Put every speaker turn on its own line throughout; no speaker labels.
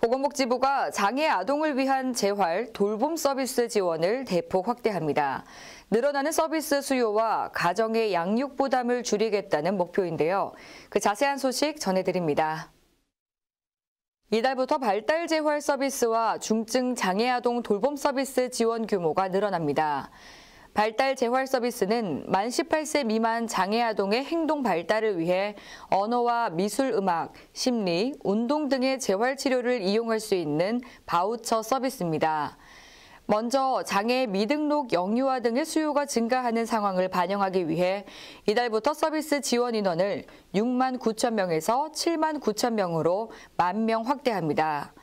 보건복지부가 장애 아동을 위한 재활, 돌봄 서비스 지원을 대폭 확대합니다. 늘어나는 서비스 수요와 가정의 양육 부담을 줄이겠다는 목표인데요. 그 자세한 소식 전해드립니다. 이달부터 발달 재활 서비스와 중증 장애 아동 돌봄 서비스 지원 규모가 늘어납니다. 발달 재활 서비스는 만 18세 미만 장애 아동의 행동 발달을 위해 언어와 미술, 음악, 심리, 운동 등의 재활 치료를 이용할 수 있는 바우처 서비스입니다. 먼저 장애 미등록 영유아 등의 수요가 증가하는 상황을 반영하기 위해 이달부터 서비스 지원 인원을 6만 9천 명에서 7만 9천 명으로 만 명 확대합니다.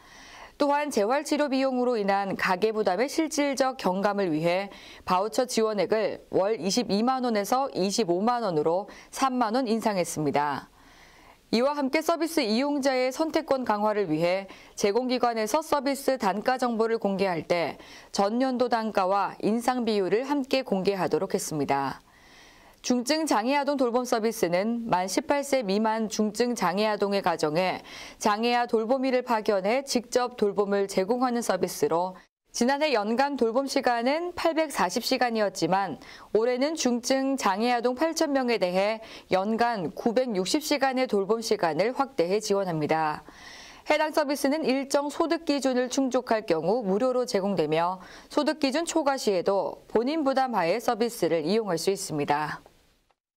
또한 재활치료 비용으로 인한 가계 부담의 실질적 경감을 위해 바우처 지원액을 월 22만 원에서 25만 원으로 3만 원 인상했습니다. 이와 함께 서비스 이용자의 선택권 강화를 위해 제공기관에서 서비스 단가 정보를 공개할 때 전년도 단가와 인상 비율을 함께 공개하도록 했습니다. 중증 장애아동 돌봄 서비스는 만 18세 미만 중증 장애아동의 가정에 장애아 돌보미를 파견해 직접 돌봄을 제공하는 서비스로 지난해 연간 돌봄 시간은 840시간이었지만 올해는 중증 장애아동 8,000명에 대해 연간 960시간의 돌봄 시간을 확대해 지원합니다. 해당 서비스는 일정 소득 기준을 충족할 경우 무료로 제공되며 소득 기준 초과 시에도 본인 부담 하에 서비스를 이용할 수 있습니다.